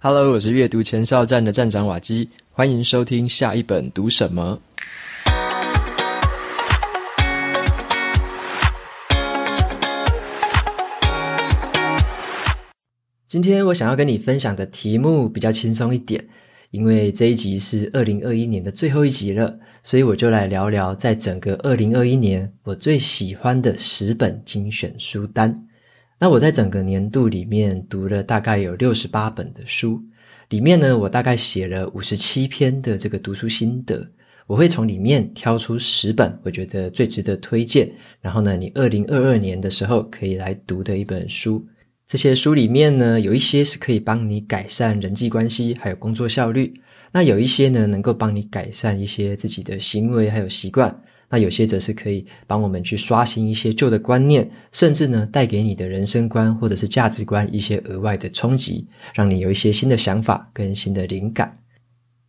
Hello，我是阅读前哨站的站长瓦基，欢迎收听下一本读什么。今天我想要跟你分享的题目比较轻松一点，因为这一集是二零二一年的最后一集了，所以我就来聊聊在整个二零二一年我最喜欢的十本精选书单。那我在整个年度里面读了大概有六十八本的书，里面呢我大概写了五十七篇的这个读书心得。我会从里面挑出十本我觉得最值得推荐，然后呢你二零二二年的时候可以来读的一本书。这些书里面呢有一些是可以帮你改善人际关系，还有工作效率；那有一些呢能够帮你改善一些自己的行为还有习惯。那有些则是可以帮我们去刷新一些旧的观念，甚至呢带给你的人生观或者是价值观一些额外的冲击，让你有一些新的想法跟新的灵感。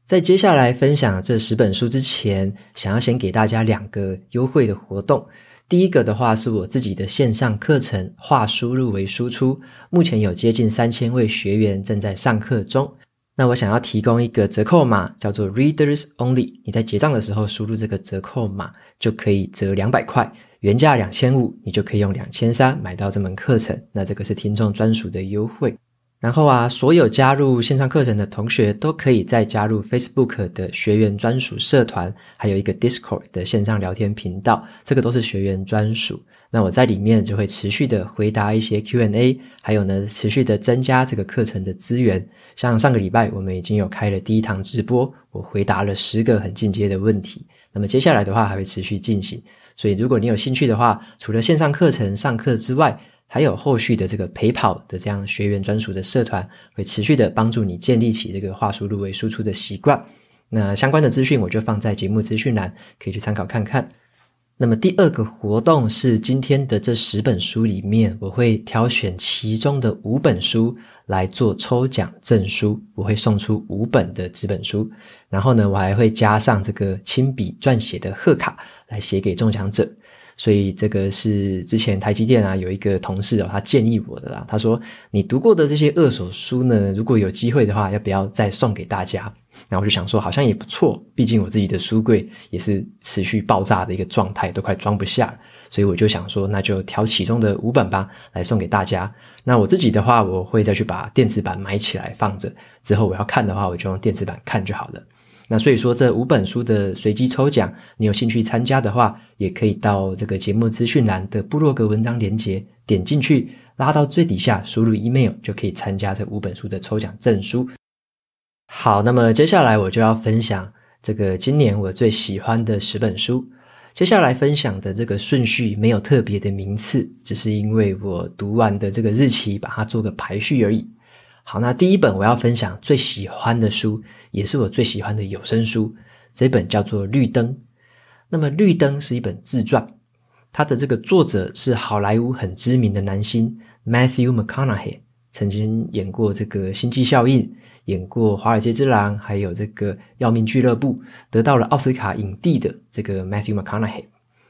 在接下来分享这十本书之前，想要先给大家两个优惠的活动。第一个的话是我自己的线上课程《化输入为输出》，目前有接近三千位学员正在上课中。那我想要提供一个折扣码，叫做 Readers Only。你在结账的时候输入这个折扣码，就可以折两百块，原价两千五，你就可以用两千三买到这门课程。那这个是听众专属的优惠。然后啊，所有加入线上课程的同学都可以再加入 Facebook 的学员专属社团，还有一个 Discord 的线上聊天频道，这个都是学员专属。那我在里面就会持续的回答一些 Q&A，还有呢，持续的增加这个课程的资源。像上个礼拜我们已经有开了第一堂直播，我回答了十个很进阶的问题。那么接下来的话还会持续进行。所以如果你有兴趣的话，除了线上课程上课之外，还有后续的这个陪跑的这样学员专属的社团，会持续的帮助你建立起这个话术入位输出的习惯。那相关的资讯我就放在节目资讯栏，可以去参考看看。那么第二个活动是今天的这十本书里面，我会挑选其中的五本书来做抽奖证书，我会送出五本的纸本书。然后呢，我还会加上这个亲笔撰写的贺卡来写给中奖者。所以这个是之前台积电啊有一个同事哦，他建议我的啦。他说：“你读过的这些二手书呢，如果有机会的话，要不要再送给大家？”然后我就想说，好像也不错，毕竟我自己的书柜也是持续爆炸的一个状态，都快装不下了。所以我就想说，那就挑其中的五本吧，来送给大家。那我自己的话，我会再去把电子版买起来放着，之后我要看的话，我就用电子版看就好了。那所以说，这五本书的随机抽奖，你有兴趣参加的话，也可以到这个节目资讯栏的部落格文章连接，点进去，拉到最底下，输入 email 就可以参加这五本书的抽奖证书。好，那么接下来我就要分享这个今年我最喜欢的十本书。接下来分享的这个顺序没有特别的名次，只是因为我读完的这个日期把它做个排序而已。好，那第一本我要分享最喜欢的书，也是我最喜欢的有声书，这本叫做《绿灯》。那么《绿灯》是一本自传，它的这个作者是好莱坞很知名的男星 Matthew McConaughey。曾经演过这个《星际效应》，演过《华尔街之狼》，还有这个《要命俱乐部》，得到了奥斯卡影帝的这个 Matthew McConaughey。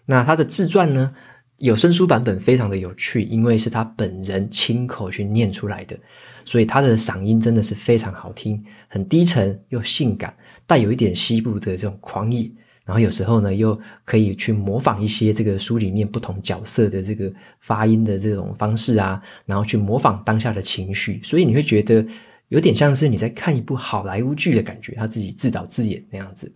那他的自传呢，有声书版本非常的有趣，因为是他本人亲口去念出来的，所以他的嗓音真的是非常好听，很低沉又性感，带有一点西部的这种狂野。然后有时候呢，又可以去模仿一些这个书里面不同角色的这个发音的这种方式啊，然后去模仿当下的情绪，所以你会觉得有点像是你在看一部好莱坞剧的感觉，他自己自导自演那样子。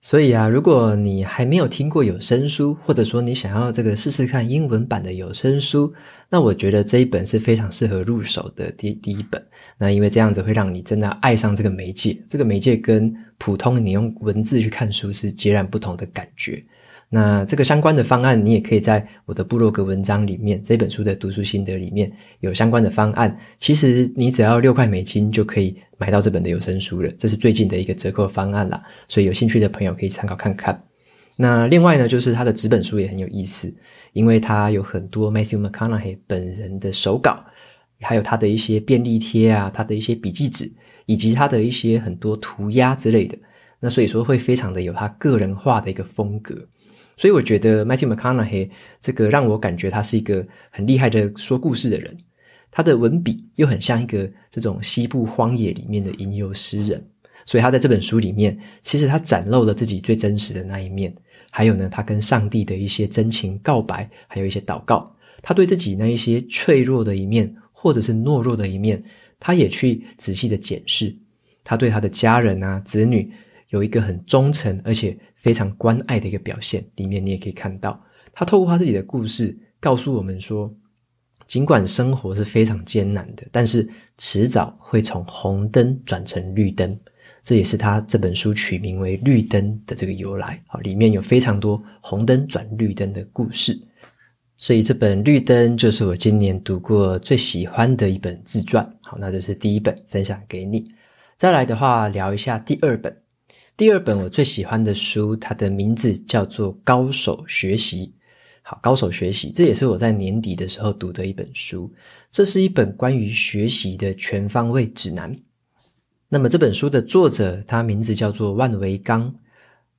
所以啊，如果你还没有听过有声书，或者说你想要这个试试看英文版的有声书，那我觉得这一本是非常适合入手的第第一本。那因为这样子会让你真的爱上这个媒介，这个媒介跟。普通你用文字去看书是截然不同的感觉。那这个相关的方案，你也可以在我的布洛格文章里面，这本书的读书心得里面有相关的方案。其实你只要六块美金就可以买到这本的有声书了，这是最近的一个折扣方案了。所以有兴趣的朋友可以参考看看。那另外呢，就是它的纸本书也很有意思，因为它有很多 Matthew McConaughey 本人的手稿，还有他的一些便利贴啊，他的一些笔记纸。以及他的一些很多涂鸦之类的，那所以说会非常的有他个人化的一个风格。所以我觉得 m a t t h e w McConahey u g 这个让我感觉他是一个很厉害的说故事的人，他的文笔又很像一个这种西部荒野里面的吟游诗人。所以他在这本书里面，其实他展露了自己最真实的那一面，还有呢，他跟上帝的一些真情告白，还有一些祷告，他对自己那一些脆弱的一面，或者是懦弱的一面。他也去仔细的检视，他对他的家人啊、子女有一个很忠诚而且非常关爱的一个表现。里面你也可以看到，他透过他自己的故事告诉我们说，尽管生活是非常艰难的，但是迟早会从红灯转成绿灯。这也是他这本书取名为《绿灯》的这个由来。好，里面有非常多红灯转绿灯的故事。所以这本《绿灯》就是我今年读过最喜欢的一本自传。好，那这是第一本分享给你。再来的话，聊一下第二本。第二本我最喜欢的书，它的名字叫做《高手学习》。好，《高手学习》这也是我在年底的时候读的一本书。这是一本关于学习的全方位指南。那么这本书的作者，他名字叫做万维刚。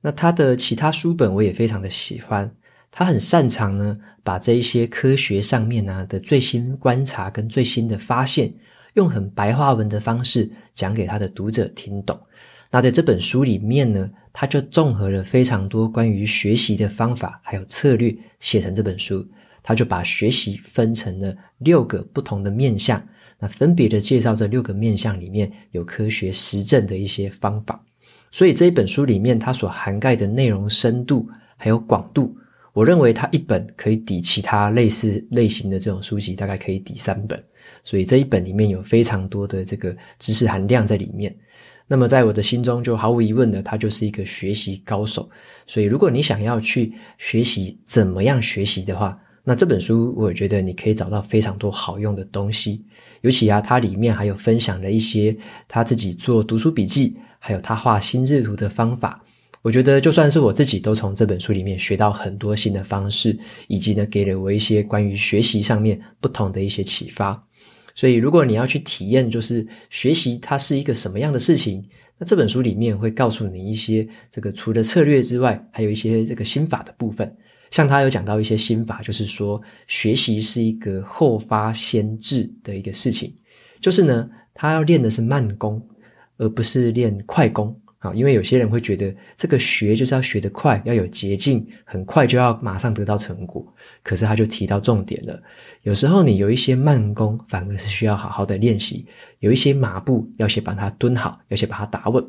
那他的其他书本我也非常的喜欢。他很擅长呢，把这一些科学上面啊的最新观察跟最新的发现，用很白话文的方式讲给他的读者听懂。那在这本书里面呢，他就综合了非常多关于学习的方法还有策略，写成这本书。他就把学习分成了六个不同的面向，那分别的介绍这六个面向里面有科学实证的一些方法。所以这一本书里面，它所涵盖的内容深度还有广度。我认为它一本可以抵其他类似类型的这种书籍，大概可以抵三本，所以这一本里面有非常多的这个知识含量在里面。那么在我的心中，就毫无疑问的，他就是一个学习高手。所以，如果你想要去学习怎么样学习的话，那这本书我觉得你可以找到非常多好用的东西。尤其啊，它里面还有分享了一些他自己做读书笔记，还有他画心智图的方法。我觉得就算是我自己，都从这本书里面学到很多新的方式，以及呢，给了我一些关于学习上面不同的一些启发。所以，如果你要去体验，就是学习它是一个什么样的事情，那这本书里面会告诉你一些这个除了策略之外，还有一些这个心法的部分。像他有讲到一些心法，就是说学习是一个后发先至的一个事情，就是呢，他要练的是慢功，而不是练快功。啊，因为有些人会觉得这个学就是要学得快，要有捷径，很快就要马上得到成果。可是他就提到重点了，有时候你有一些慢功，反而是需要好好的练习。有一些马步要先把它蹲好，要先把它打稳。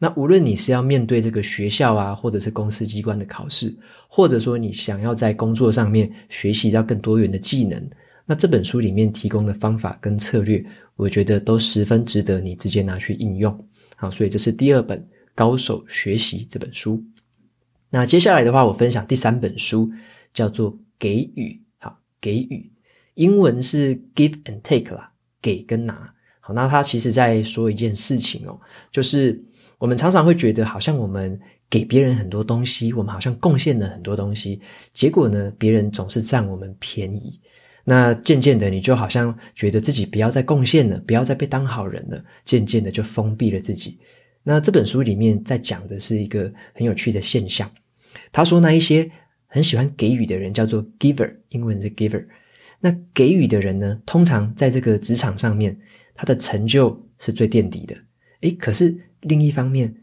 那无论你是要面对这个学校啊，或者是公司机关的考试，或者说你想要在工作上面学习到更多元的技能，那这本书里面提供的方法跟策略，我觉得都十分值得你直接拿去应用。好，所以这是第二本《高手学习》这本书。那接下来的话，我分享第三本书，叫做《给予》。好，给予，英文是 give and take 啦，给跟拿。好，那它其实在说一件事情哦，就是我们常常会觉得，好像我们给别人很多东西，我们好像贡献了很多东西，结果呢，别人总是占我们便宜。那渐渐的，你就好像觉得自己不要再贡献了，不要再被当好人了。渐渐的，就封闭了自己。那这本书里面在讲的是一个很有趣的现象。他说，那一些很喜欢给予的人叫做 giver，英文是 giver。那给予的人呢，通常在这个职场上面，他的成就是最垫底的。诶，可是另一方面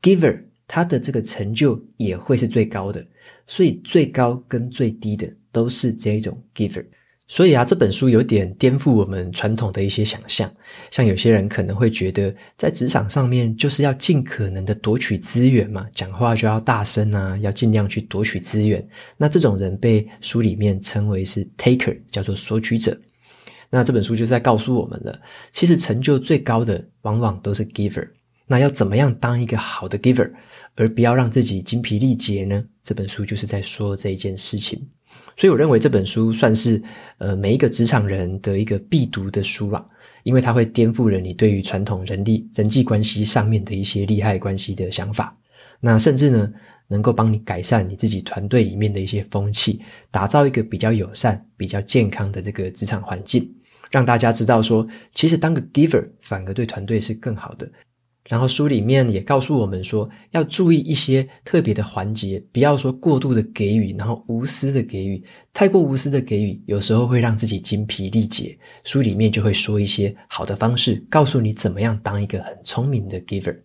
，giver 他的这个成就也会是最高的。所以最高跟最低的都是这一种 giver。所以啊，这本书有点颠覆我们传统的一些想象。像有些人可能会觉得，在职场上面就是要尽可能的夺取资源嘛，讲话就要大声啊，要尽量去夺取资源。那这种人被书里面称为是 taker，叫做索取者。那这本书就是在告诉我们了，其实成就最高的往往都是 giver。那要怎么样当一个好的 giver，而不要让自己精疲力竭呢？这本书就是在说这一件事情。所以我认为这本书算是呃每一个职场人的一个必读的书了，因为它会颠覆了你对于传统人力人际关系上面的一些利害关系的想法。那甚至呢，能够帮你改善你自己团队里面的一些风气，打造一个比较友善、比较健康的这个职场环境，让大家知道说，其实当个 giver 反而对团队是更好的。然后书里面也告诉我们说，要注意一些特别的环节，不要说过度的给予，然后无私的给予，太过无私的给予，有时候会让自己精疲力竭。书里面就会说一些好的方式，告诉你怎么样当一个很聪明的 giver。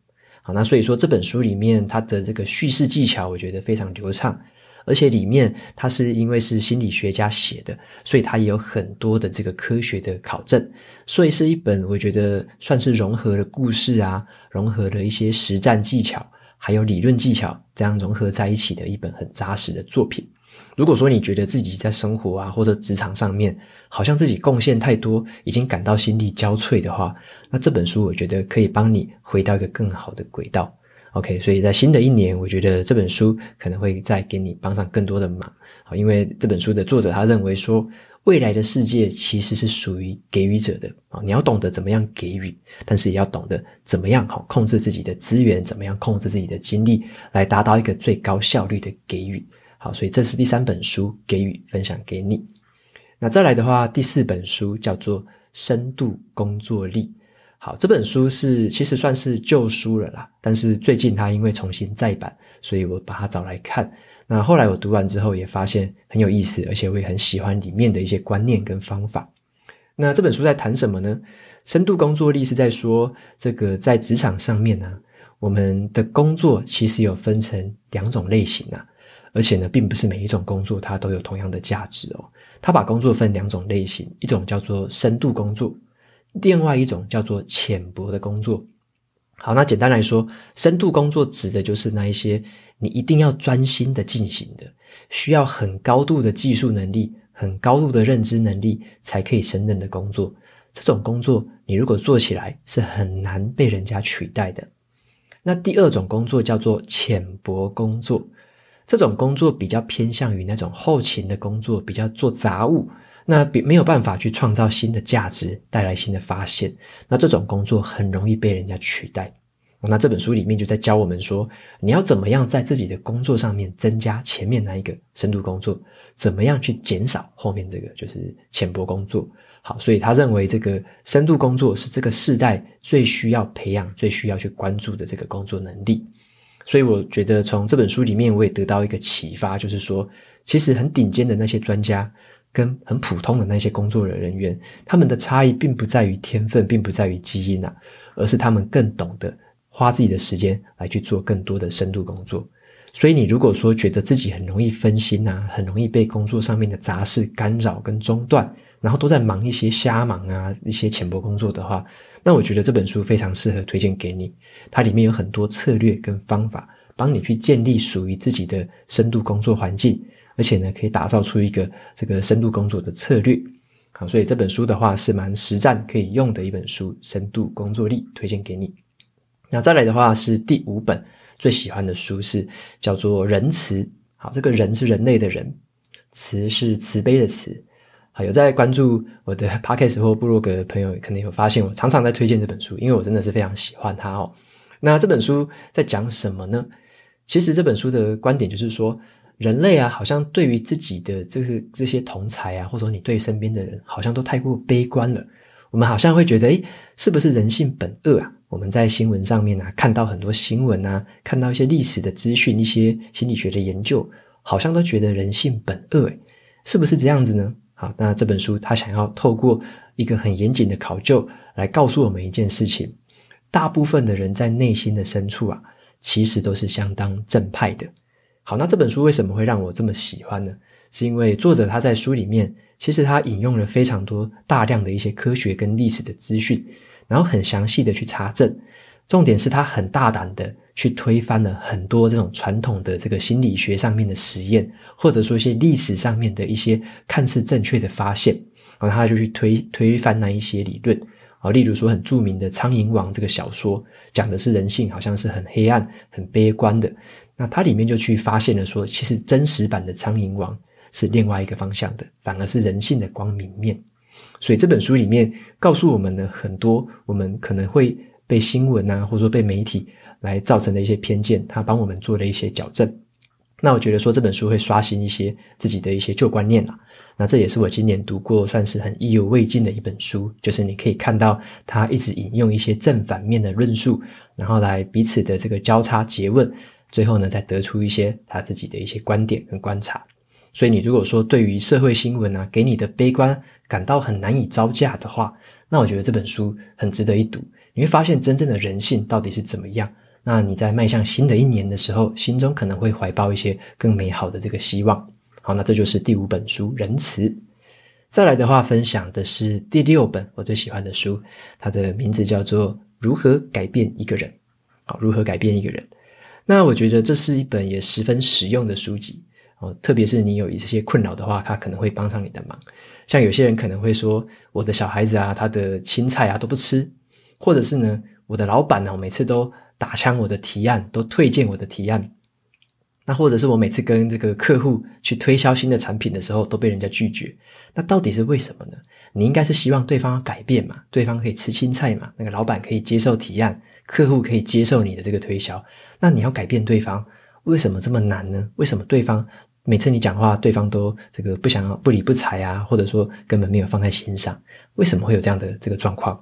好，那所以说这本书里面它的这个叙事技巧，我觉得非常流畅。而且里面，它是因为是心理学家写的，所以它也有很多的这个科学的考证，所以是一本我觉得算是融合了故事啊，融合了一些实战技巧，还有理论技巧，这样融合在一起的一本很扎实的作品。如果说你觉得自己在生活啊或者职场上面，好像自己贡献太多，已经感到心力交瘁的话，那这本书我觉得可以帮你回到一个更好的轨道。OK，所以在新的一年，我觉得这本书可能会再给你帮上更多的忙好，因为这本书的作者他认为说，未来的世界其实是属于给予者的啊，你要懂得怎么样给予，但是也要懂得怎么样好控制自己的资源，怎么样控制自己的精力，来达到一个最高效率的给予。好，所以这是第三本书给予分享给你。那再来的话，第四本书叫做《深度工作力》。好，这本书是其实算是旧书了啦，但是最近它因为重新再版，所以我把它找来看。那后来我读完之后也发现很有意思，而且我也很喜欢里面的一些观念跟方法。那这本书在谈什么呢？深度工作力是在说这个在职场上面呢，我们的工作其实有分成两种类型啊，而且呢，并不是每一种工作它都有同样的价值哦。他把工作分两种类型，一种叫做深度工作。另外一种叫做浅薄的工作。好，那简单来说，深度工作指的就是那一些你一定要专心的进行的，需要很高度的技术能力、很高度的认知能力才可以胜任的工作。这种工作你如果做起来是很难被人家取代的。那第二种工作叫做浅薄工作，这种工作比较偏向于那种后勤的工作，比较做杂物。那比没有办法去创造新的价值，带来新的发现。那这种工作很容易被人家取代。那这本书里面就在教我们说，你要怎么样在自己的工作上面增加前面那一个深度工作，怎么样去减少后面这个就是浅薄工作。好，所以他认为这个深度工作是这个世代最需要培养、最需要去关注的这个工作能力。所以我觉得从这本书里面我也得到一个启发，就是说，其实很顶尖的那些专家。跟很普通的那些工作的人员，他们的差异并不在于天分，并不在于基因啊，而是他们更懂得花自己的时间来去做更多的深度工作。所以，你如果说觉得自己很容易分心啊，很容易被工作上面的杂事干扰跟中断，然后都在忙一些瞎忙啊一些浅薄工作的话，那我觉得这本书非常适合推荐给你。它里面有很多策略跟方法，帮你去建立属于自己的深度工作环境。而且呢，可以打造出一个这个深度工作的策略，好，所以这本书的话是蛮实战可以用的一本书，深度工作力推荐给你。那再来的话是第五本最喜欢的书，是叫做《仁慈》。好，这个人是人类的人，慈是慈悲的慈。好，有在关注我的 Podcast 或部落格的朋友，可能有发现我常常在推荐这本书，因为我真的是非常喜欢它哦。那这本书在讲什么呢？其实这本书的观点就是说。人类啊，好像对于自己的这是这些同才啊，或者说你对身边的人，好像都太过悲观了。我们好像会觉得，哎，是不是人性本恶啊？我们在新闻上面啊，看到很多新闻啊，看到一些历史的资讯，一些心理学的研究，好像都觉得人性本恶，哎，是不是这样子呢？好，那这本书他想要透过一个很严谨的考究来告诉我们一件事情：大部分的人在内心的深处啊，其实都是相当正派的。好，那这本书为什么会让我这么喜欢呢？是因为作者他在书里面，其实他引用了非常多、大量的一些科学跟历史的资讯，然后很详细的去查证。重点是他很大胆的去推翻了很多这种传统的这个心理学上面的实验，或者说一些历史上面的一些看似正确的发现，然后他就去推推翻那一些理论。啊，例如说很著名的《苍蝇王》这个小说，讲的是人性好像是很黑暗、很悲观的。那它里面就去发现了，说其实真实版的苍蝇王是另外一个方向的，反而是人性的光明面。所以这本书里面告诉我们了很多，我们可能会被新闻啊，或者说被媒体来造成的一些偏见，他帮我们做了一些矫正。那我觉得说这本书会刷新一些自己的一些旧观念了。那这也是我今年读过算是很意犹未尽的一本书，就是你可以看到他一直引用一些正反面的论述，然后来彼此的这个交叉诘问。最后呢，再得出一些他自己的一些观点跟观察。所以，你如果说对于社会新闻啊给你的悲观感到很难以招架的话，那我觉得这本书很值得一读。你会发现真正的人性到底是怎么样。那你在迈向新的一年的时候，心中可能会怀抱一些更美好的这个希望。好，那这就是第五本书《仁慈》。再来的话，分享的是第六本我最喜欢的书，它的名字叫做《如何改变一个人》。好，如何改变一个人？那我觉得这是一本也十分实用的书籍哦，特别是你有一些困扰的话，它可能会帮上你的忙。像有些人可能会说，我的小孩子啊，他的青菜啊都不吃，或者是呢，我的老板呢，我每次都打枪我的提案，都推荐我的提案。那或者是我每次跟这个客户去推销新的产品的时候，都被人家拒绝，那到底是为什么呢？你应该是希望对方改变嘛，对方可以吃青菜嘛，那个老板可以接受提案。客户可以接受你的这个推销，那你要改变对方，为什么这么难呢？为什么对方每次你讲话，对方都这个不想要、不理不睬啊，或者说根本没有放在心上？为什么会有这样的这个状况？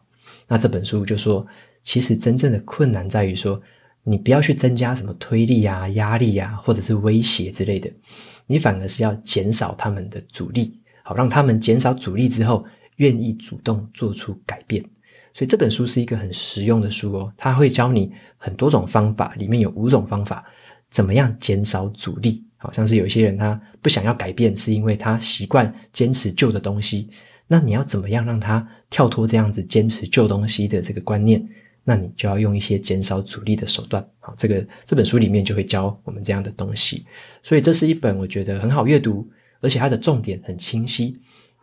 那这本书就说，其实真正的困难在于说，你不要去增加什么推力啊、压力啊，或者是威胁之类的，你反而是要减少他们的阻力，好让他们减少阻力之后，愿意主动做出改变。所以这本书是一个很实用的书哦，它会教你很多种方法，里面有五种方法，怎么样减少阻力？好像是有些人他不想要改变，是因为他习惯坚持旧的东西。那你要怎么样让他跳脱这样子坚持旧东西的这个观念？那你就要用一些减少阻力的手段。好，这个这本书里面就会教我们这样的东西。所以这是一本我觉得很好阅读，而且它的重点很清晰，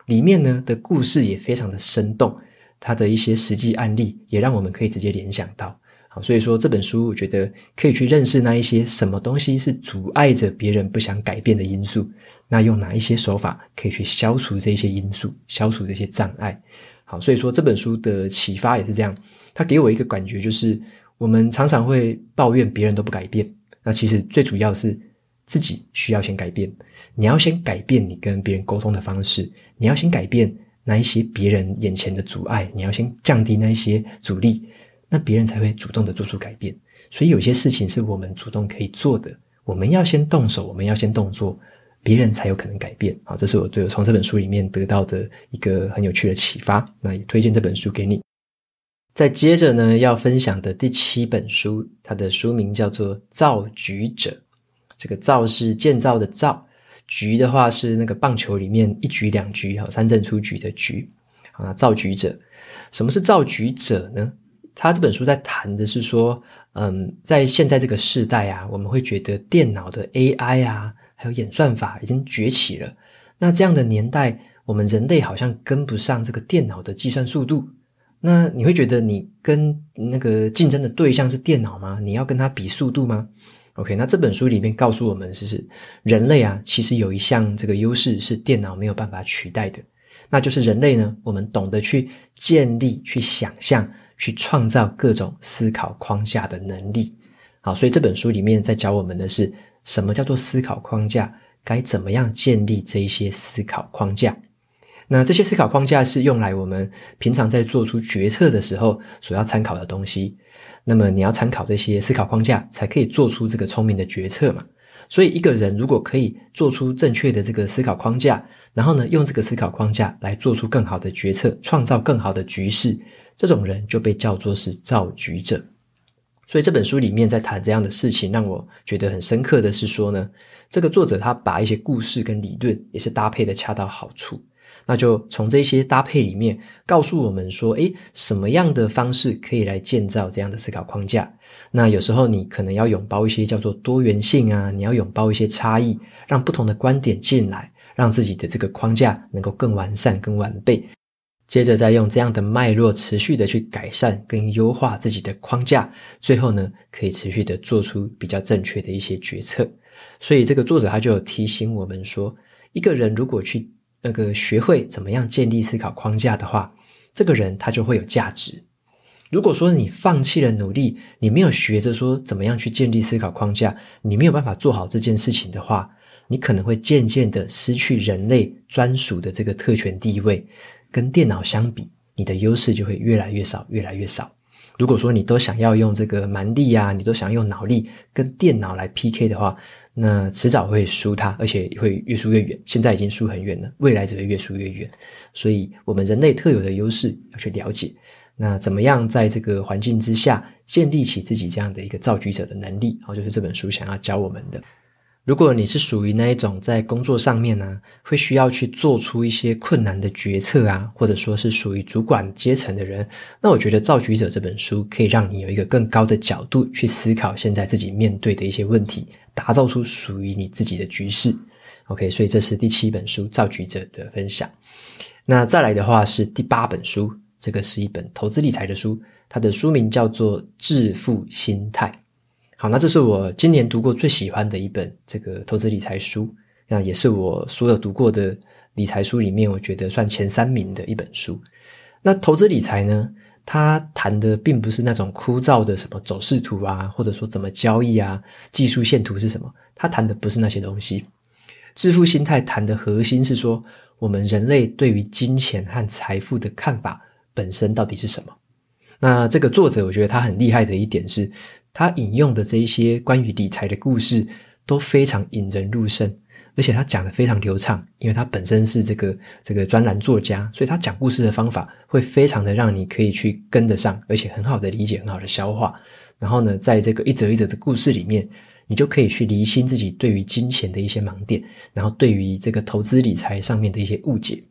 里面呢的故事也非常的生动。他的一些实际案例，也让我们可以直接联想到，好，所以说这本书，我觉得可以去认识那一些什么东西是阻碍着别人不想改变的因素，那用哪一些手法可以去消除这些因素，消除这些障碍，好，所以说这本书的启发也是这样，它给我一个感觉就是，我们常常会抱怨别人都不改变，那其实最主要是自己需要先改变，你要先改变你跟别人沟通的方式，你要先改变。那一些别人眼前的阻碍，你要先降低那一些阻力，那别人才会主动的做出改变。所以有些事情是我们主动可以做的，我们要先动手，我们要先动作，别人才有可能改变。好，这是我对我从这本书里面得到的一个很有趣的启发。那也推荐这本书给你。再接着呢，要分享的第七本书，它的书名叫做《造局者》，这个“造”是建造的“造”。局的话是那个棒球里面一局两局有三振出局的局啊，造局者。什么是造局者呢？他这本书在谈的是说，嗯，在现在这个时代啊，我们会觉得电脑的 AI 啊，还有演算法已经崛起了。那这样的年代，我们人类好像跟不上这个电脑的计算速度。那你会觉得你跟那个竞争的对象是电脑吗？你要跟他比速度吗？OK，那这本书里面告诉我们，就是人类啊，其实有一项这个优势是电脑没有办法取代的，那就是人类呢，我们懂得去建立、去想象、去创造各种思考框架的能力。好，所以这本书里面在教我们的是什么叫做思考框架，该怎么样建立这一些思考框架。那这些思考框架是用来我们平常在做出决策的时候所要参考的东西。那么你要参考这些思考框架，才可以做出这个聪明的决策嘛。所以一个人如果可以做出正确的这个思考框架，然后呢，用这个思考框架来做出更好的决策，创造更好的局势，这种人就被叫做是造局者。所以这本书里面在谈这样的事情，让我觉得很深刻的是说呢，这个作者他把一些故事跟理论也是搭配的恰到好处。那就从这些搭配里面告诉我们说，诶，什么样的方式可以来建造这样的思考框架？那有时候你可能要拥抱一些叫做多元性啊，你要拥抱一些差异，让不同的观点进来，让自己的这个框架能够更完善、更完备。接着再用这样的脉络持续的去改善跟优化自己的框架，最后呢，可以持续的做出比较正确的一些决策。所以这个作者他就有提醒我们说，一个人如果去。那个学会怎么样建立思考框架的话，这个人他就会有价值。如果说你放弃了努力，你没有学着说怎么样去建立思考框架，你没有办法做好这件事情的话，你可能会渐渐的失去人类专属的这个特权地位。跟电脑相比，你的优势就会越来越少，越来越少。如果说你都想要用这个蛮力啊，你都想用脑力跟电脑来 PK 的话。那迟早会输，它而且会越输越远。现在已经输很远了，未来只会越输越远。所以，我们人类特有的优势要去了解，那怎么样在这个环境之下建立起自己这样的一个造局者的能力，然后就是这本书想要教我们的。如果你是属于那一种在工作上面呢，会需要去做出一些困难的决策啊，或者说是属于主管阶层的人，那我觉得《造局者》这本书可以让你有一个更高的角度去思考现在自己面对的一些问题。打造出属于你自己的局势。OK，所以这是第七本书《造局者》的分享。那再来的话是第八本书，这个是一本投资理财的书，它的书名叫做《致富心态》。好，那这是我今年读过最喜欢的一本这个投资理财书，那也是我所有读过的理财书里面，我觉得算前三名的一本书。那投资理财呢？他谈的并不是那种枯燥的什么走势图啊，或者说怎么交易啊，技术线图是什么？他谈的不是那些东西。致富心态谈的核心是说，我们人类对于金钱和财富的看法本身到底是什么？那这个作者我觉得他很厉害的一点是，他引用的这一些关于理财的故事都非常引人入胜。而且他讲的非常流畅，因为他本身是这个这个专栏作家，所以他讲故事的方法会非常的让你可以去跟得上，而且很好的理解、很好的消化。然后呢，在这个一则一则的故事里面，你就可以去厘清自己对于金钱的一些盲点，然后对于这个投资理财上面的一些误解。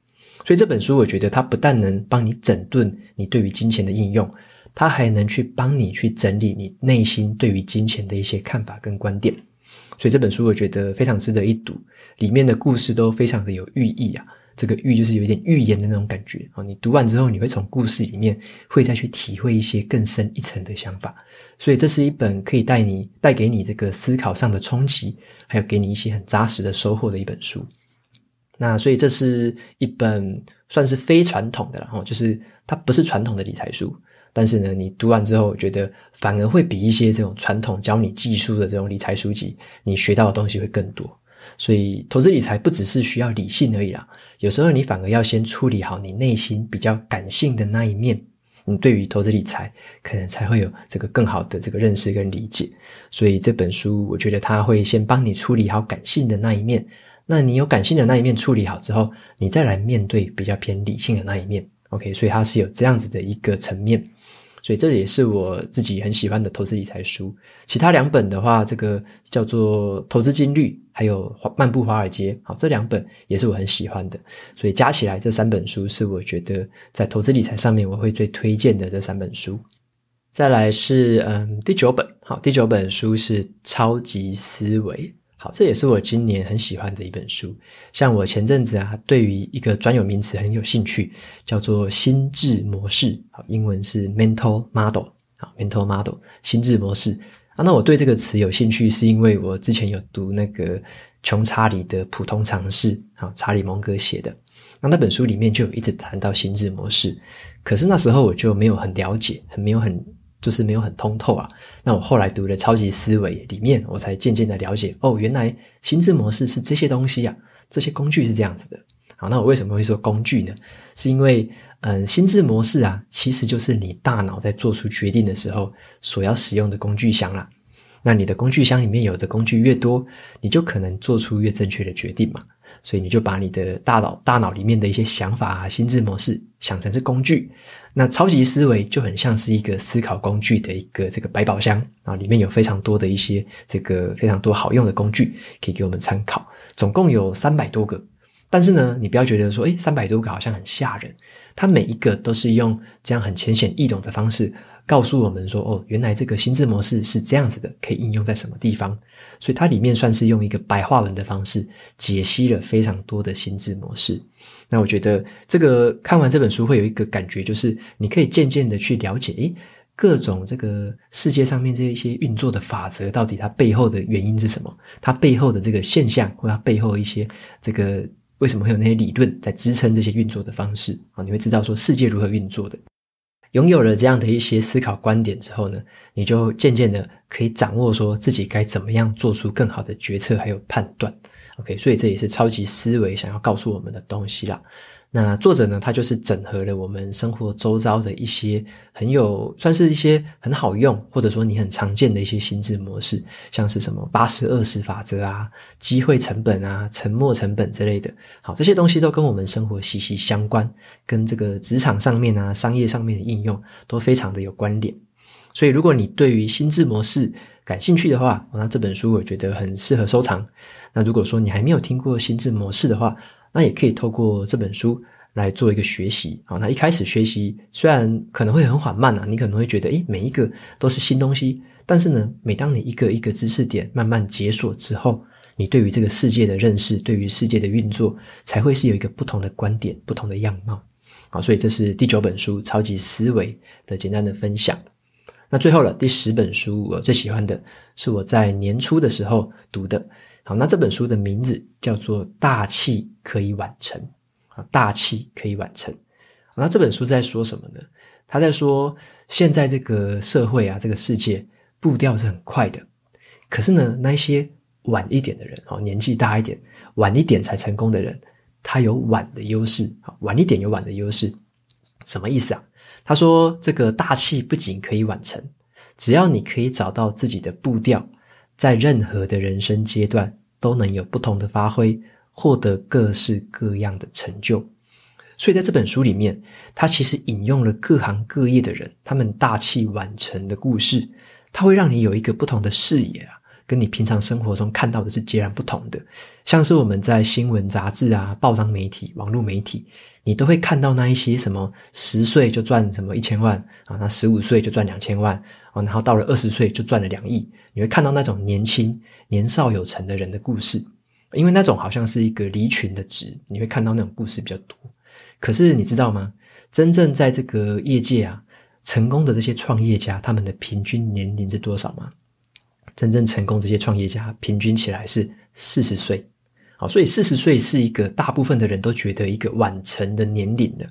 所以这本书，我觉得它不但能帮你整顿你对于金钱的应用，它还能去帮你去整理你内心对于金钱的一些看法跟观点。所以这本书我觉得非常值得一读，里面的故事都非常的有寓意啊。这个寓就是有一点寓言的那种感觉啊。你读完之后，你会从故事里面会再去体会一些更深一层的想法。所以这是一本可以带你带给你这个思考上的冲击，还有给你一些很扎实的收获的一本书。那所以这是一本算是非传统的了，哦，就是它不是传统的理财书。但是呢，你读完之后觉得反而会比一些这种传统教你技术的这种理财书籍，你学到的东西会更多。所以投资理财不只是需要理性而已啦，有时候你反而要先处理好你内心比较感性的那一面，你对于投资理财可能才会有这个更好的这个认识跟理解。所以这本书我觉得它会先帮你处理好感性的那一面，那你有感性的那一面处理好之后，你再来面对比较偏理性的那一面。OK，所以它是有这样子的一个层面。所以这也是我自己很喜欢的投资理财书。其他两本的话，这个叫做《投资金律》，还有《漫步华尔街》。好，这两本也是我很喜欢的。所以加起来这三本书是我觉得在投资理财上面我会最推荐的这三本书。再来是嗯第九本，好，第九本书是《超级思维》。好，这也是我今年很喜欢的一本书。像我前阵子啊，对于一个专有名词很有兴趣，叫做心智模式，好，英文是 mental model，好，mental model，心智模式啊。那我对这个词有兴趣，是因为我之前有读那个穷查理的普通常识，好，查理蒙格写的。那那本书里面就有一直谈到心智模式，可是那时候我就没有很了解，很没有很。就是没有很通透啊，那我后来读了《超级思维》里面，我才渐渐的了解哦，原来心智模式是这些东西啊，这些工具是这样子的。好，那我为什么会说工具呢？是因为，嗯，心智模式啊，其实就是你大脑在做出决定的时候所要使用的工具箱啦。那你的工具箱里面有的工具越多，你就可能做出越正确的决定嘛。所以，你就把你的大脑大脑里面的一些想法、啊、心智模式想成是工具。那超级思维就很像是一个思考工具的一个这个百宝箱啊，里面有非常多的一些这个非常多好用的工具，可以给我们参考。总共有三百多个，但是呢，你不要觉得说，哎，三百多个好像很吓人。它每一个都是用这样很浅显易懂的方式告诉我们说，哦，原来这个心智模式是这样子的，可以应用在什么地方。所以它里面算是用一个白话文的方式解析了非常多的心智模式。那我觉得这个看完这本书会有一个感觉，就是你可以渐渐的去了解，诶，各种这个世界上面这一些运作的法则，到底它背后的原因是什么？它背后的这个现象，或它背后一些这个为什么会有那些理论在支撑这些运作的方式？啊，你会知道说世界如何运作的。拥有了这样的一些思考观点之后呢，你就渐渐的可以掌握说自己该怎么样做出更好的决策还有判断。OK，所以这也是超级思维想要告诉我们的东西啦。那作者呢？他就是整合了我们生活周遭的一些很有，算是一些很好用，或者说你很常见的一些心智模式，像是什么八十二十法则啊、机会成本啊、沉没成本之类的。好，这些东西都跟我们生活息息相关，跟这个职场上面啊、商业上面的应用都非常的有关联。所以，如果你对于心智模式感兴趣的话，那这本书我觉得很适合收藏。那如果说你还没有听过心智模式的话，那也可以透过这本书来做一个学习啊。那一开始学习虽然可能会很缓慢啊，你可能会觉得诶，每一个都是新东西。但是呢，每当你一个一个知识点慢慢解锁之后，你对于这个世界的认识，对于世界的运作，才会是有一个不同的观点、不同的样貌啊。所以这是第九本书《超级思维》的简单的分享。那最后了，第十本书我最喜欢的是我在年初的时候读的。好，那这本书的名字叫做《大器可以晚成》啊，《大器可以晚成》。那这本书在说什么呢？他在说，现在这个社会啊，这个世界步调是很快的，可是呢，那一些晚一点的人，啊，年纪大一点，晚一点才成功的人，他有晚的优势啊，晚一点有晚的优势，什么意思啊？他说，这个大器不仅可以晚成，只要你可以找到自己的步调。在任何的人生阶段，都能有不同的发挥，获得各式各样的成就。所以，在这本书里面，它其实引用了各行各业的人，他们大器晚成的故事，它会让你有一个不同的视野啊，跟你平常生活中看到的是截然不同的。像是我们在新闻杂志啊、报章媒体、网络媒体，你都会看到那一些什么，十岁就赚什么一千万啊，那十五岁就赚两千万。然后到了二十岁就赚了两亿，你会看到那种年轻、年少有成的人的故事，因为那种好像是一个离群的值，你会看到那种故事比较多。可是你知道吗？真正在这个业界啊，成功的这些创业家，他们的平均年龄是多少吗？真正成功这些创业家，平均起来是四十岁。好，所以四十岁是一个大部分的人都觉得一个晚成的年龄了。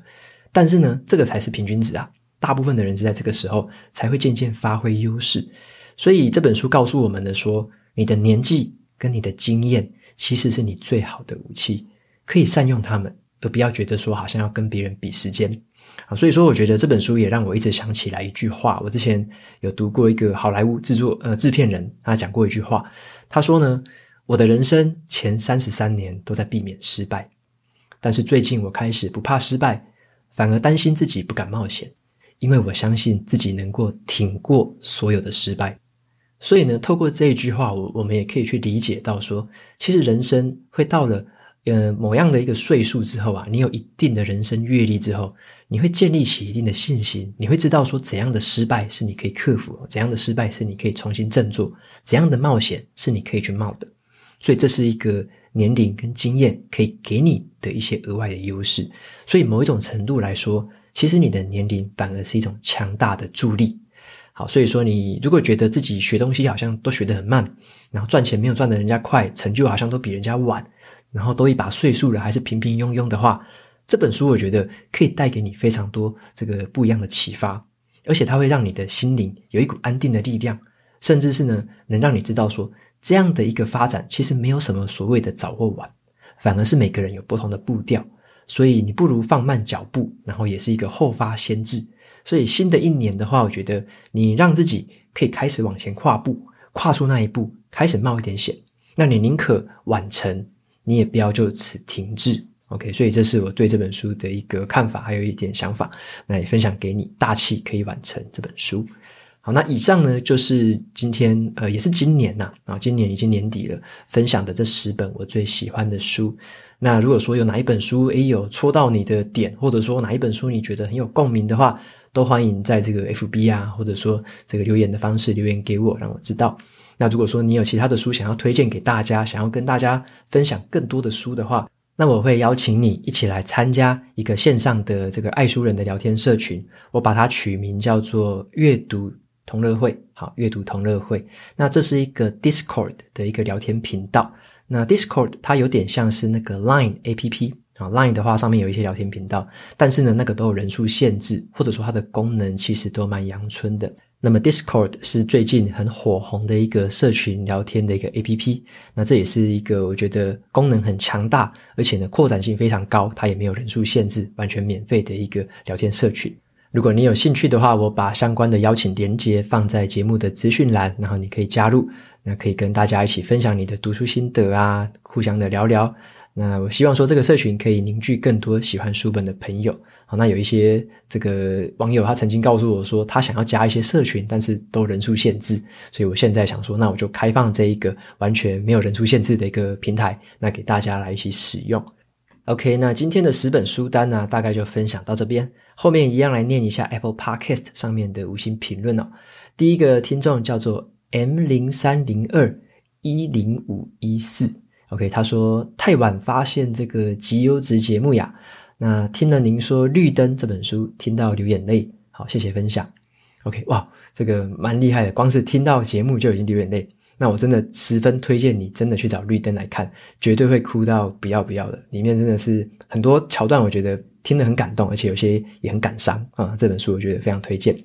但是呢，这个才是平均值啊。大部分的人是在这个时候才会渐渐发挥优势，所以这本书告诉我们的说，你的年纪跟你的经验，其实是你最好的武器，可以善用他们，而不要觉得说好像要跟别人比时间啊。所以说，我觉得这本书也让我一直想起来一句话。我之前有读过一个好莱坞制作呃制片人，他讲过一句话，他说呢，我的人生前三十三年都在避免失败，但是最近我开始不怕失败，反而担心自己不敢冒险。因为我相信自己能够挺过所有的失败，所以呢，透过这一句话，我我们也可以去理解到，说其实人生会到了呃某样的一个岁数之后啊，你有一定的人生阅历之后，你会建立起一定的信心，你会知道说怎样的失败是你可以克服，怎样的失败是你可以重新振作，怎样的冒险是你可以去冒的。所以这是一个年龄跟经验可以给你的一些额外的优势。所以某一种程度来说。其实你的年龄反而是一种强大的助力。好，所以说你如果觉得自己学东西好像都学得很慢，然后赚钱没有赚的人家快，成就好像都比人家晚，然后都一把岁数了还是平平庸庸的话，这本书我觉得可以带给你非常多这个不一样的启发，而且它会让你的心灵有一股安定的力量，甚至是呢能让你知道说这样的一个发展其实没有什么所谓的早或晚，反而是每个人有不同的步调。所以你不如放慢脚步，然后也是一个后发先至。所以新的一年的话，我觉得你让自己可以开始往前跨步，跨出那一步，开始冒一点险。那你宁可晚成，你也不要就此停滞。OK，所以这是我对这本书的一个看法，还有一点想法，那也分享给你。大气可以晚成这本书。好，那以上呢就是今天，呃，也是今年呐啊，今年已经年底了，分享的这十本我最喜欢的书。那如果说有哪一本书，诶，有戳到你的点，或者说哪一本书你觉得很有共鸣的话，都欢迎在这个 F B 啊，或者说这个留言的方式留言给我，让我知道。那如果说你有其他的书想要推荐给大家，想要跟大家分享更多的书的话，那我会邀请你一起来参加一个线上的这个爱书人的聊天社群，我把它取名叫做阅读同乐会，好，阅读同乐会。那这是一个 Discord 的一个聊天频道。那 Discord 它有点像是那个 Line A P P 啊，Line 的话上面有一些聊天频道，但是呢，那个都有人数限制，或者说它的功能其实都蛮阳春的。那么 Discord 是最近很火红的一个社群聊天的一个 A P P，那这也是一个我觉得功能很强大，而且呢扩展性非常高，它也没有人数限制，完全免费的一个聊天社群。如果你有兴趣的话，我把相关的邀请连接放在节目的资讯栏，然后你可以加入。那可以跟大家一起分享你的读书心得啊，互相的聊聊。那我希望说这个社群可以凝聚更多喜欢书本的朋友。好，那有一些这个网友他曾经告诉我说他想要加一些社群，但是都人数限制，所以我现在想说，那我就开放这一个完全没有人数限制的一个平台，那给大家来一起使用。OK，那今天的十本书单呢，大概就分享到这边，后面一样来念一下 Apple Podcast 上面的五星评论哦。第一个听众叫做。M 零三零二一零五一四，OK，他说太晚发现这个极优质节目呀。那听了您说《绿灯》这本书，听到流眼泪。好，谢谢分享。OK，哇，这个蛮厉害的，光是听到节目就已经流眼泪。那我真的十分推荐你，真的去找《绿灯》来看，绝对会哭到不要不要的。里面真的是很多桥段，我觉得听得很感动，而且有些也很感伤啊。这本书我觉得非常推荐。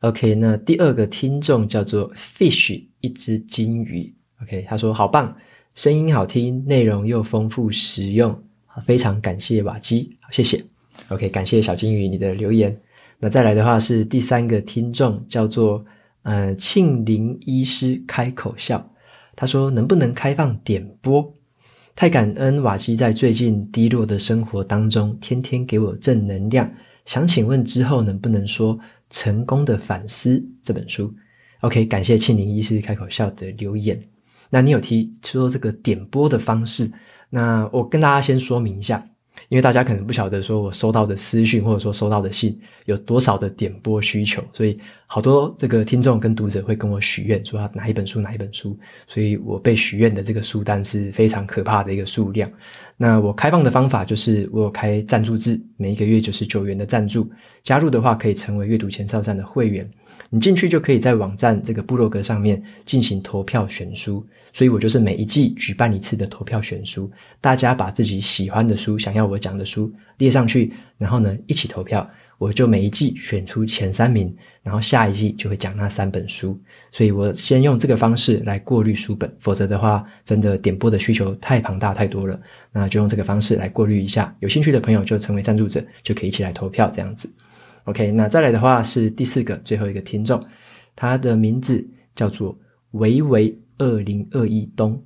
OK，那第二个听众叫做 Fish，一只金鱼。OK，他说好棒，声音好听，内容又丰富实用，非常感谢瓦基，谢谢。OK，感谢小金鱼你的留言。那再来的话是第三个听众叫做呃庆林医师开口笑，他说能不能开放点播？太感恩瓦基在最近低落的生活当中，天天给我正能量。想请问之后能不能说？成功的反思这本书，OK，感谢庆林医师开口笑的留言。那你有提说这个点播的方式？那我跟大家先说明一下。因为大家可能不晓得说我收到的私讯或者说收到的信有多少的点播需求，所以好多这个听众跟读者会跟我许愿说要哪一本书哪一本书，所以我被许愿的这个书单是非常可怕的一个数量。那我开放的方法就是我有开赞助制，每一个月九十九元的赞助，加入的话可以成为阅读前哨站的会员。你进去就可以在网站这个部落格上面进行投票选书，所以我就是每一季举办一次的投票选书，大家把自己喜欢的书、想要我讲的书列上去，然后呢一起投票，我就每一季选出前三名，然后下一季就会讲那三本书。所以我先用这个方式来过滤书本，否则的话真的点播的需求太庞大太多了，那就用这个方式来过滤一下。有兴趣的朋友就成为赞助者，就可以一起来投票这样子。OK，那再来的话是第四个，最后一个听众，他的名字叫做维维二零二一冬。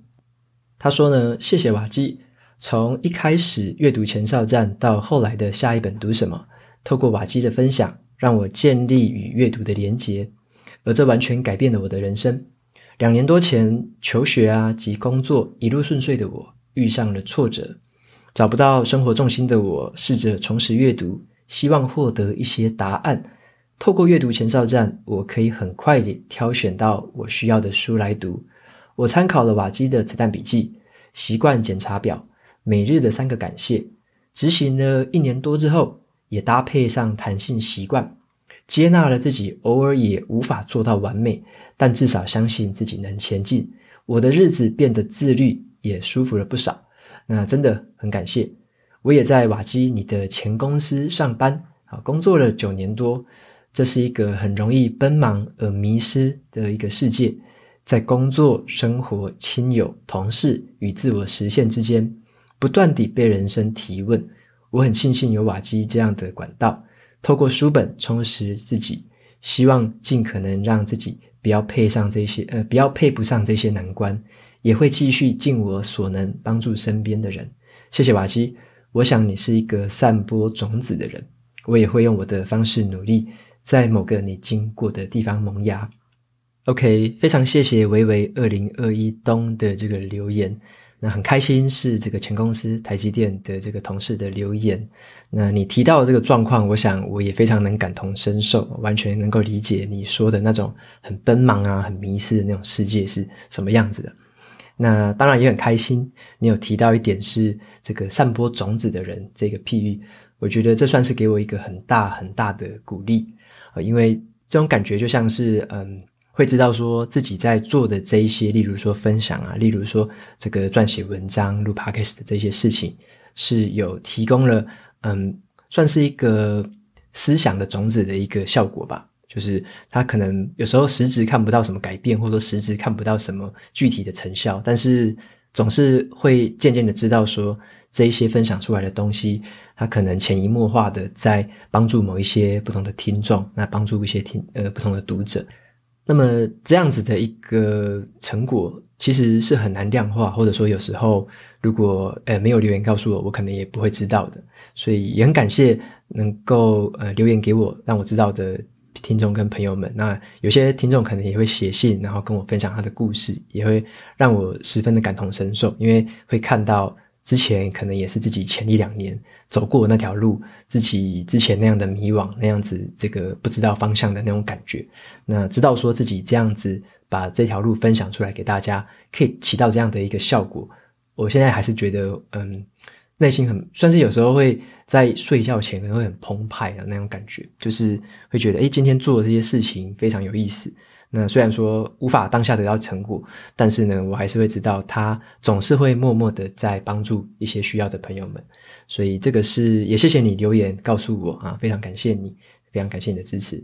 他说呢，谢谢瓦基，从一开始阅读前哨站到后来的下一本读什么，透过瓦基的分享，让我建立与阅读的连结，而这完全改变了我的人生。两年多前，求学啊及工作一路顺遂的我，遇上了挫折，找不到生活重心的我，试着重拾阅读。希望获得一些答案。透过阅读前哨站，我可以很快地挑选到我需要的书来读。我参考了瓦基的子弹笔记、习惯检查表、每日的三个感谢。执行了一年多之后，也搭配上弹性习惯，接纳了自己偶尔也无法做到完美，但至少相信自己能前进。我的日子变得自律，也舒服了不少。那真的很感谢。我也在瓦基你的前公司上班啊，工作了九年多。这是一个很容易奔忙而迷失的一个世界，在工作、生活、亲友、同事与自我实现之间，不断地被人生提问。我很庆幸有瓦基这样的管道，透过书本充实自己，希望尽可能让自己不要配上这些呃，不要配不上这些难关。也会继续尽我所能帮助身边的人。谢谢瓦基。我想你是一个散播种子的人，我也会用我的方式努力，在某个你经过的地方萌芽。OK，非常谢谢维维二零二一冬的这个留言，那很开心是这个全公司台积电的这个同事的留言。那你提到的这个状况，我想我也非常能感同身受，完全能够理解你说的那种很奔忙啊、很迷失的那种世界是什么样子的。那当然也很开心。你有提到一点是这个散播种子的人，这个譬喻，我觉得这算是给我一个很大很大的鼓励啊，因为这种感觉就像是嗯，会知道说自己在做的这一些，例如说分享啊，例如说这个撰写文章、录 podcast 的这些事情，是有提供了嗯，算是一个思想的种子的一个效果吧。就是他可能有时候实质看不到什么改变，或者说实质看不到什么具体的成效，但是总是会渐渐的知道说这一些分享出来的东西，他可能潜移默化的在帮助某一些不同的听众，那帮助一些听呃不同的读者。那么这样子的一个成果其实是很难量化，或者说有时候如果呃没有留言告诉我，我可能也不会知道的。所以也很感谢能够呃留言给我让我知道的。听众跟朋友们，那有些听众可能也会写信，然后跟我分享他的故事，也会让我十分的感同身受，因为会看到之前可能也是自己前一两年走过那条路，自己之前那样的迷惘，那样子这个不知道方向的那种感觉。那知道说自己这样子把这条路分享出来给大家，可以起到这样的一个效果，我现在还是觉得，嗯。内心很算是有时候会在睡觉前可能会很澎湃的那种感觉，就是会觉得诶，今天做的这些事情非常有意思。那虽然说无法当下得到成果，但是呢，我还是会知道他总是会默默的在帮助一些需要的朋友们。所以这个是也谢谢你留言告诉我啊，非常感谢你，非常感谢你的支持。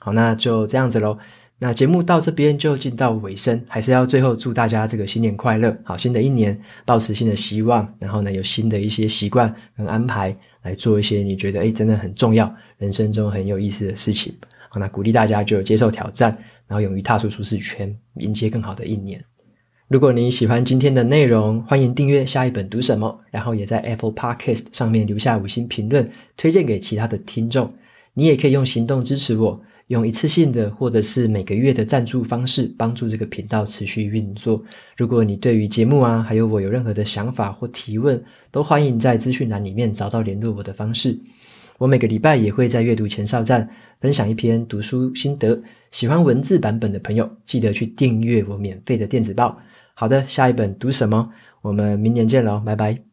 好，那就这样子喽。那节目到这边就进到尾声，还是要最后祝大家这个新年快乐，好，新的一年保持新的希望，然后呢有新的一些习惯跟安排来做一些你觉得诶真的很重要，人生中很有意思的事情。好，那鼓励大家就接受挑战，然后勇于踏出舒适圈，迎接更好的一年。如果你喜欢今天的内容，欢迎订阅下一本读什么，然后也在 Apple Podcast 上面留下五星评论，推荐给其他的听众。你也可以用行动支持我。用一次性的，或者是每个月的赞助方式，帮助这个频道持续运作。如果你对于节目啊，还有我有任何的想法或提问，都欢迎在资讯栏里面找到联络我的方式。我每个礼拜也会在阅读前哨站分享一篇读书心得，喜欢文字版本的朋友，记得去订阅我免费的电子报。好的，下一本读什么？我们明年见喽，拜拜。